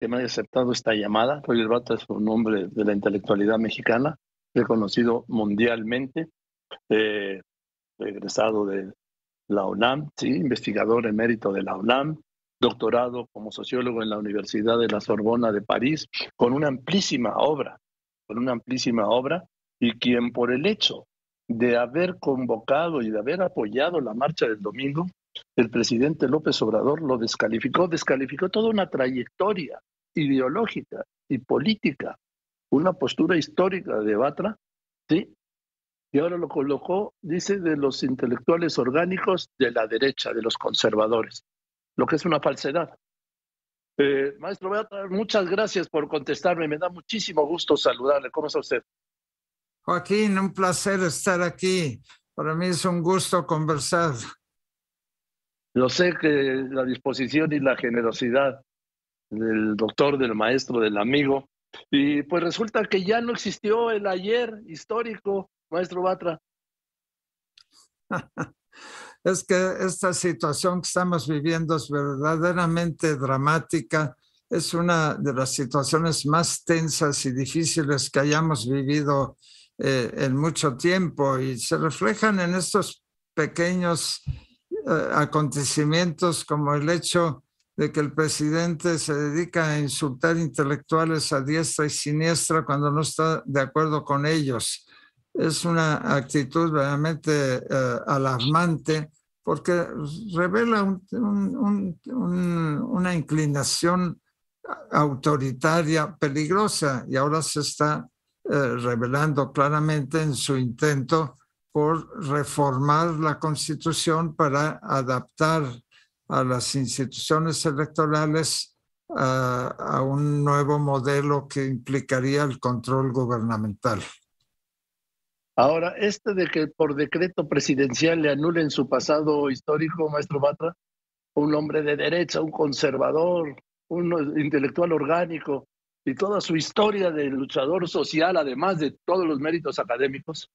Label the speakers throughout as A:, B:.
A: que me haya aceptado esta llamada. Roger Bata es un hombre de la intelectualidad mexicana, reconocido mundialmente, eh, egresado de la UNAM, investigador emérito de la UNAM, doctorado como sociólogo en la Universidad de la Sorbona de París, con una amplísima obra, con una amplísima obra, y quien por el hecho de haber convocado y de haber apoyado la marcha del domingo, el presidente López Obrador lo descalificó, descalificó toda una trayectoria ideológica y política, una postura histórica de Batra, ¿sí? y ahora lo colocó, dice, de los intelectuales orgánicos de la derecha, de los conservadores, lo que es una falsedad. Eh, maestro Batra, muchas gracias por contestarme, me da muchísimo gusto saludarle. ¿Cómo está usted?
B: Joaquín, un placer estar aquí. Para mí es un gusto conversar.
A: Lo sé que la disposición y la generosidad del doctor, del maestro, del amigo. Y pues resulta que ya no existió el ayer histórico, maestro Batra. es que
B: esta situación que estamos viviendo es verdaderamente dramática. Es una de las situaciones más tensas y difíciles que hayamos vivido eh, en mucho tiempo y se reflejan en estos pequeños eh, acontecimientos como el hecho de que el presidente se dedica a insultar intelectuales a diestra y siniestra cuando no está de acuerdo con ellos. Es una actitud realmente eh, alarmante porque revela una inclinación autoritaria peligrosa y ahora se está eh, revelando claramente en su intento por reformar la constitución para adaptar a las instituciones electorales a, un nuevo modelo que implicaría el control gubernamental.
A: Ahora, este de que por decreto presidencial le anulen su pasado histórico, maestro Batra, un hombre de derecha, un conservador, un intelectual orgánico y toda su historia de luchador social, además de todos los méritos académicos?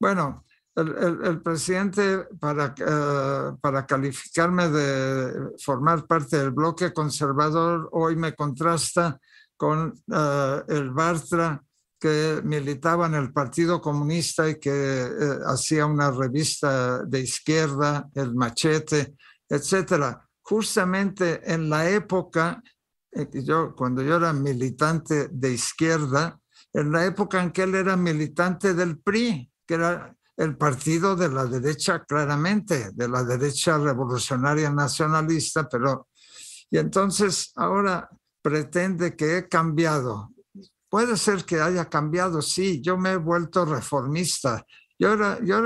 B: Bueno, el, el, presidente, para, eh, para calificarme de formar parte del bloque conservador, hoy me contrasta con eh, el Bartra que militaba en el Partido Comunista y que eh, hacía una revista de izquierda, El Machete, etcétera. Justamente en la época, yo, cuando yo era militante de izquierda, en la época en que él era militante del PRI, que era el partido de la derecha claramente, de la derecha revolucionaria nacionalista, pero... Y entonces ahora pretende que he cambiado. Puede ser que haya cambiado, sí, yo me he vuelto reformista. Yo, ahora yo,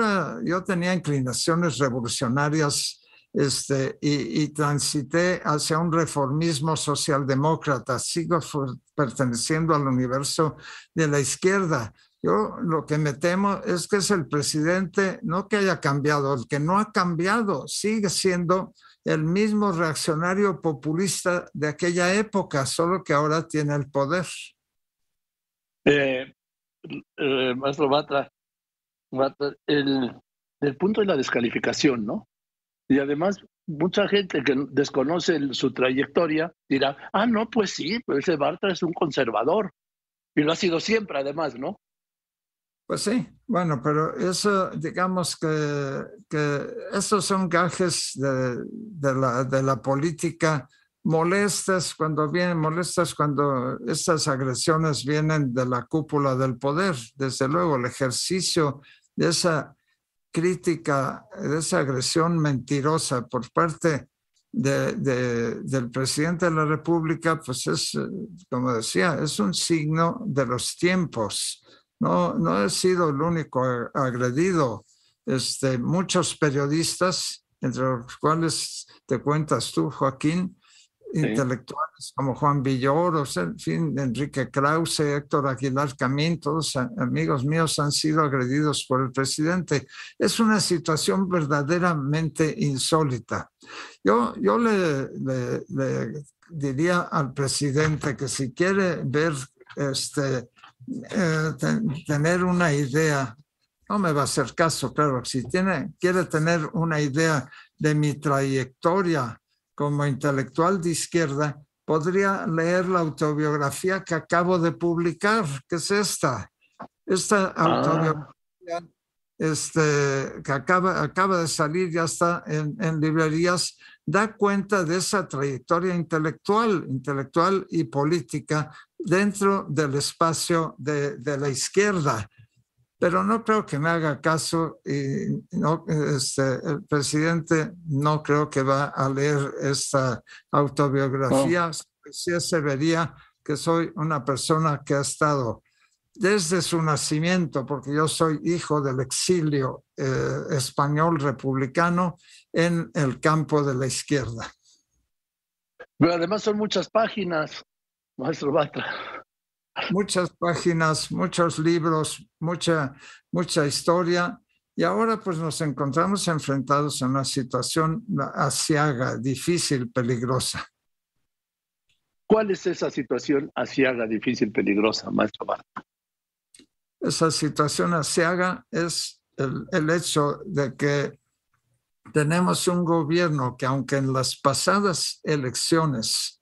B: yo tenía inclinaciones revolucionarias este, y, y, transité hacia un reformismo socialdemócrata. Sigo perteneciendo al universo de la izquierda, yo lo que me temo es que es el presidente, no que haya cambiado, el que no ha cambiado, sigue siendo el mismo reaccionario populista de aquella época, solo que ahora tiene el poder.
A: Eh, eh, maestro Batra, el, punto de la descalificación, ¿no? Y además, mucha gente que desconoce su trayectoria dirá, ah, no, pues sí, ese Bartra es un conservador. Y lo ha sido siempre, además, ¿no?
B: Pues sí, bueno, pero eso, digamos que, esos son gajes de, la, política molestas cuando vienen, molestas cuando estas agresiones vienen de la cúpula del poder. Desde luego, el ejercicio de esa crítica, de esa agresión mentirosa por parte del presidente de la República, pues es, como decía, es un signo de los tiempos no, no he sido el único agredido. Este, muchos periodistas, entre los cuales te cuentas tú, Joaquín, intelectuales como Juan Villoro, en fin, Enrique Krause, Héctor Aguilar Camín, todos amigos míos han sido agredidos por el presidente. Es una situación verdaderamente insólita. Yo, yo le diría al presidente que si quiere ver este, eh, tener una idea, no me va a hacer caso, pero si tiene, quiere tener una idea de mi trayectoria como intelectual de izquierda, podría leer la autobiografía que acabo de publicar, que es esta. Esta ah. autobiografía este, que acaba, acaba de salir, ya está en, librerías, da cuenta de esa trayectoria intelectual, intelectual y política dentro del espacio de, la izquierda. Pero no creo que me haga caso y no, este, el presidente no creo que va a leer esta autobiografía. Oh. Si se vería que soy una persona que ha estado desde su nacimiento, porque yo soy hijo del exilio eh, español republicano en el campo de la izquierda.
A: Pero además son muchas páginas, maestro Batra.
B: Muchas páginas, muchos libros, mucha, mucha historia. Y ahora pues nos encontramos enfrentados a una situación asiaga, difícil, peligrosa.
A: ¿Cuál es esa situación asiaga, difícil, peligrosa, maestro Bata?
B: esa situación haga es el, el hecho de que tenemos un gobierno que aunque en las pasadas elecciones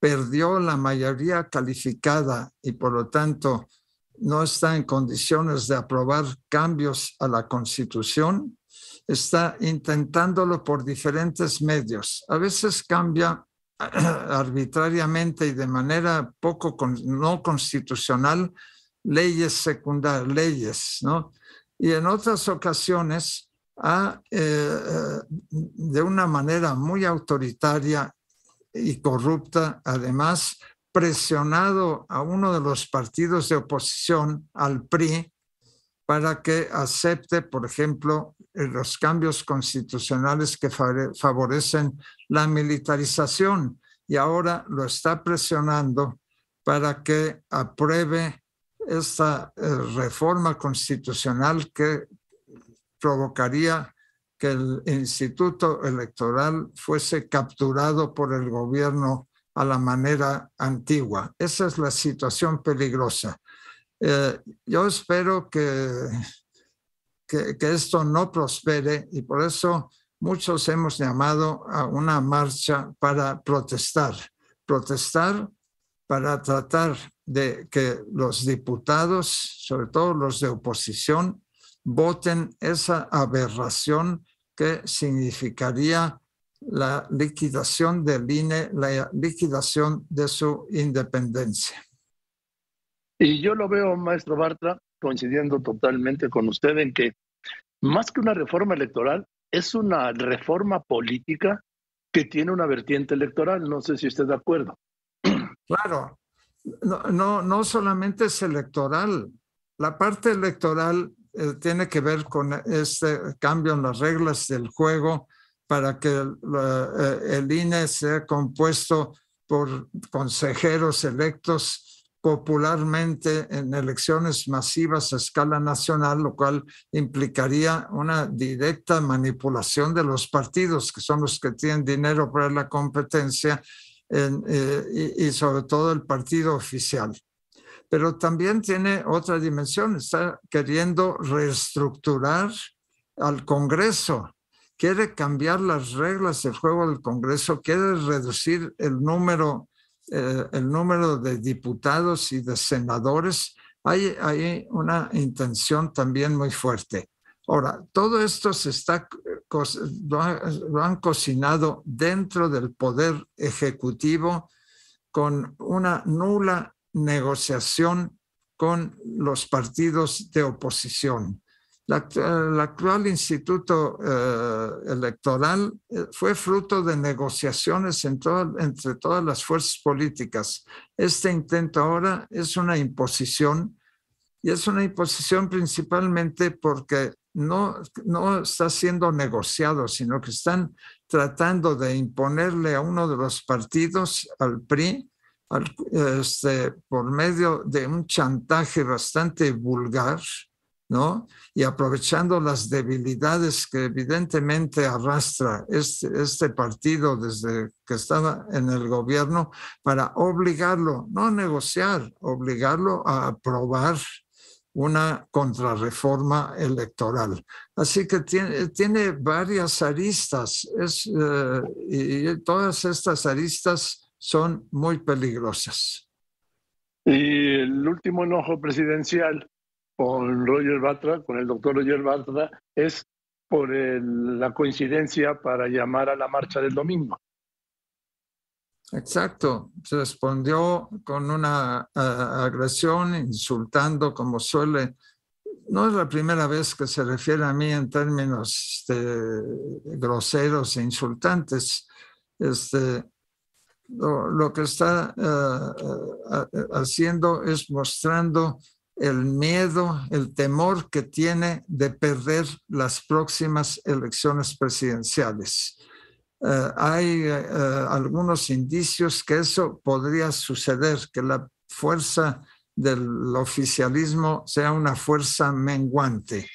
B: perdió la mayoría calificada y por lo tanto no está en condiciones de aprobar cambios a la constitución, está intentándolo por diferentes medios. A veces cambia arbitrariamente y de manera poco no constitucional leyes secundarias, leyes, ¿no? Y en otras ocasiones, ha eh, de una manera muy autoritaria y corrupta, además, presionado a uno de los partidos de oposición, al PRI, para que acepte, por ejemplo, eh, los cambios constitucionales que favorecen la militarización. Y ahora lo está presionando para que apruebe esta eh, reforma constitucional que provocaría que el Instituto Electoral fuese capturado por el gobierno a la manera antigua. Esa es la situación peligrosa. Eh, yo espero que, que, que, esto no prospere y por eso muchos hemos llamado a una marcha para protestar, protestar para tratar de que los diputados, sobre todo los de oposición, voten esa aberración que significaría la liquidación del INE, la liquidación de su independencia.
A: Y yo lo veo, maestro Bartra, coincidiendo totalmente con usted en que más que una reforma electoral, es una reforma política que tiene una vertiente electoral. No sé si usted de acuerdo. Claro,
B: no, no, solamente es electoral. La parte electoral eh, tiene que ver con este cambio en las reglas del juego para que el, eh, el INE sea compuesto por consejeros electos popularmente en elecciones masivas a escala nacional, lo cual implicaría una directa manipulación de los partidos, que son los que tienen dinero para la competencia, eh, y, sobre todo el partido oficial. Pero también tiene otra dimensión, está queriendo reestructurar al Congreso, quiere cambiar las reglas del juego del Congreso, quiere reducir el número, eh, el número de diputados y de senadores. Hay, hay una intención también muy fuerte. Ahora, todo esto se está lo han, cocinado dentro del poder ejecutivo con una nula negociación con los partidos de oposición. La, eh, el actual instituto eh, electoral eh, fue fruto de negociaciones entre todas las fuerzas políticas. Este intento ahora es una imposición y es una imposición principalmente porque no, no está siendo negociado, sino que están tratando de imponerle a uno de los partidos, al PRI, este, por medio de un chantaje bastante vulgar, ¿no? Y aprovechando las debilidades que evidentemente arrastra este, este partido desde que estaba en el gobierno para obligarlo, no negociar, obligarlo a aprobar una contrarreforma electoral. Así que tiene, eh, tiene varias aristas eh, y todas estas aristas son muy peligrosas.
A: Y el último enojo presidencial con Roger Batra, con el doctor Roger Batra, es por la coincidencia para llamar a la marcha del domingo.
B: Exacto, se respondió con una agresión, insultando como suele. No es la primera vez que se refiere a mí en términos groseros e insultantes. Este, lo, que está eh, eh, eh, haciendo es mostrando el miedo, el temor que tiene de perder las próximas elecciones presidenciales. Eh, hay eh, algunos indicios que eso podría suceder, que la fuerza del oficialismo sea una fuerza menguante.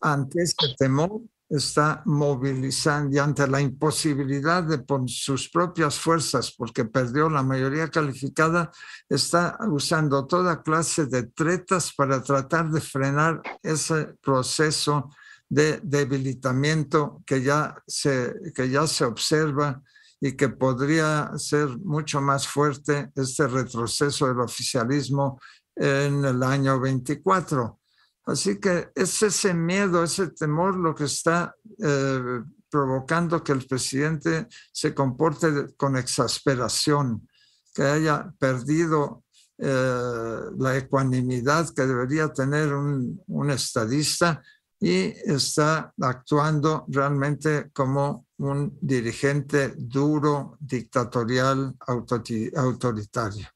B: Ante este temor está movilizando y ante la imposibilidad de poner sus propias fuerzas, porque perdió la mayoría calificada, está usando toda clase de tretas para tratar de frenar ese proceso de debilitamiento que ya se, que ya se observa y que podría ser mucho más fuerte este retroceso del oficialismo en el año 24. Así que es ese miedo, ese temor lo que está eh, provocando que el presidente se comporte con exasperación, que haya perdido eh, la ecuanimidad que debería tener un, un estadista y está actuando realmente como un dirigente duro, dictatorial, autoritario.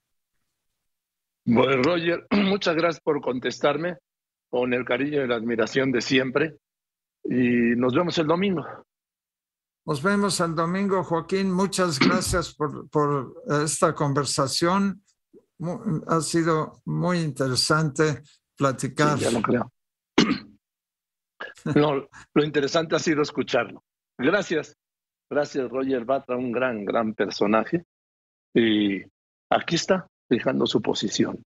A: Bueno, Roger, muchas gracias por contestarme con el cariño y la admiración de siempre y nos vemos el domingo.
B: Nos vemos el domingo, Joaquín. Muchas gracias por, por esta conversación. Ha sido muy interesante platicar. ya lo creo
A: no, lo interesante ha sido escucharlo. Gracias. Gracias, Roger Batra, un gran, gran personaje. Y aquí está, fijando su posición.